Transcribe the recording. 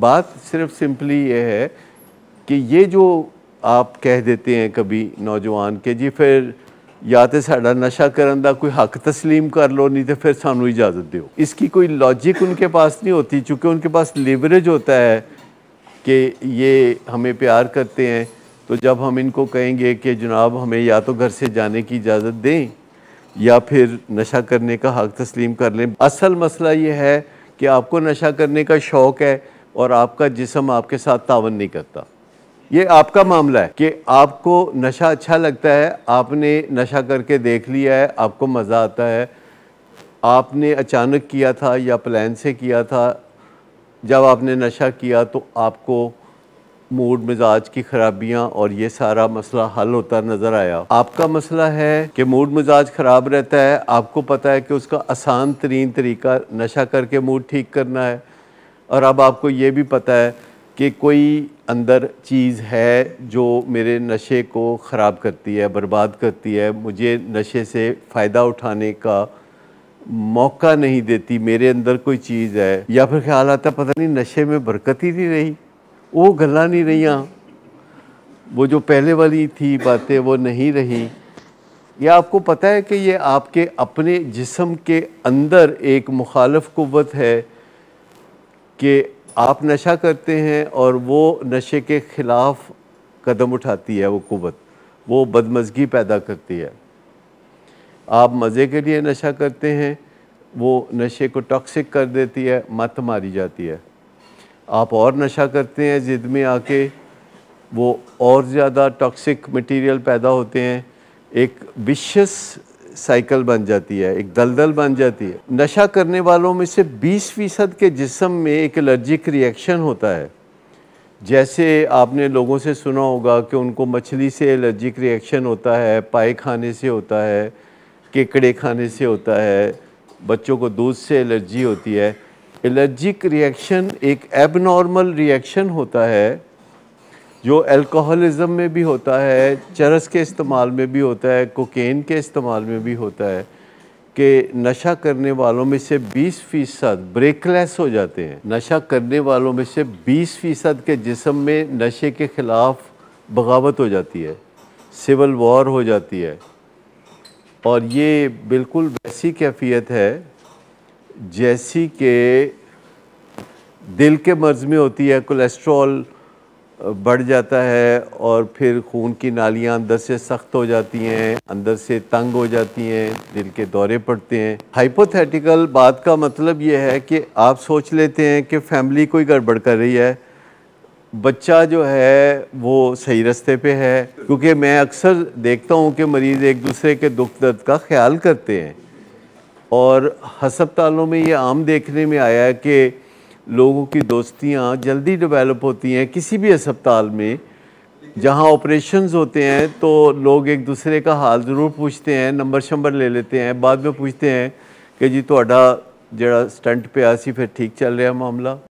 बात सिर्फ सिंपली ये है कि ये जो आप कह देते हैं कभी नौजवान के जी फिर या तो साढ़ा नशा ਕਰਨ का कोई हक़ तस्लीम कर लो नहीं तो फिर सानू इजाज़त दो इसकी कोई लॉजिक उनके पास नहीं होती चूँकि उनके पास लिवरेज होता है कि ये हमें प्यार करते हैं तो जब हम इनको कहेंगे कि जनाब हमें या तो घर से जाने की इजाज़त दें या फिर नशा करने का हक तस्लीम कर लें असल मसला ये है कि आपको नशा करने का शौक़ है और आपका जिसम आपके साथ तावन नहीं करता ये आपका मामला है कि आपको नशा अच्छा लगता है आपने नशा करके देख लिया है आपको मज़ा आता है आपने अचानक किया था या प्लान से किया था जब आपने नशा किया तो आपको मूड मिजाज की खराबियाँ और ये सारा मसला हल होता नज़र आया आपका मसला है कि मूड मिजाज ख़राब रहता है आपको पता है कि उसका आसान तरीन तरीका नशा करके मूड ठीक करना है और अब आपको ये भी पता है कि कोई अंदर चीज़ है जो मेरे नशे को ख़राब करती है बर्बाद करती है मुझे नशे से फ़ायदा उठाने का मौका नहीं देती मेरे अंदर कोई चीज़ है या फिर ख्याल आता पता नहीं नशे में बरकत ही नहीं रही वो गला नहीं रही वो जो पहले वाली थी बातें वो नहीं रही या आपको पता है कि ये आपके अपने जिसम के अंदर एक मुखालफ कुत है कि आप नशा करते हैं और वो नशे के ख़िलाफ़ कदम उठाती है वो कुत वो बदमजगी पैदा करती है आप मज़े के लिए नशा करते हैं वो नशे को टॉक्सिक कर देती है मत मारी जाती है आप और नशा करते हैं ज़िद में आके वो और ज़्यादा टॉक्सिक मटेरियल पैदा होते हैं एक विशस साइकिल बन जाती है एक दलदल बन जाती है नशा करने वालों में से 20 फ़ीसद के जिसम में एक एलर्जिक रिएक्शन होता है जैसे आपने लोगों से सुना होगा कि उनको मछली से एलर्जिक रिएक्शन होता है पाए खाने से होता है केकड़े खाने से होता है बच्चों को दूध से एलर्जी होती है एलर्जिक रिएक्शन एक एबनॉर्मल रिएक्शन होता है जो अल्कोहलिज्म में भी होता है चरस के इस्तेमाल में भी होता है कोकेन के इस्तेमाल में भी होता है कि नशा करने वालों में से 20 फ़ीसद ब्रेकलेस हो जाते हैं नशा करने वालों में से 20 फ़ीसद के जिसम में नशे के ख़िलाफ़ बगावत हो जाती है सिविल वॉर हो जाती है और ये बिल्कुल वैसी कैफियत है जैसी के दिल के मर्ज़ में होती है कोलेस्ट्रॉल बढ़ जाता है और फिर खून की नालियाँ अंदर से सख्त हो जाती हैं अंदर से तंग हो जाती हैं दिल के दौरे पड़ते हैं हाइपोथेटिकल बात का मतलब ये है कि आप सोच लेते हैं कि फैमिली कोई गड़बड़ कर रही है बच्चा जो है वो सही रास्ते पे है क्योंकि मैं अक्सर देखता हूँ कि मरीज़ एक दूसरे के दुख दर्द का ख्याल करते हैं और हस्पतालों में ये आम देखने में आया है कि लोगों की दोस्तियाँ जल्दी डेवलप होती हैं किसी भी अस्पताल में जहाँ ऑपरेशंस होते हैं तो लोग एक दूसरे का हाल ज़रूर पूछते हैं नंबर शंबर ले लेते हैं बाद में पूछते हैं कि जी थोड़ा जरा स्टंट पे आसी फिर ठीक चल रहा मामला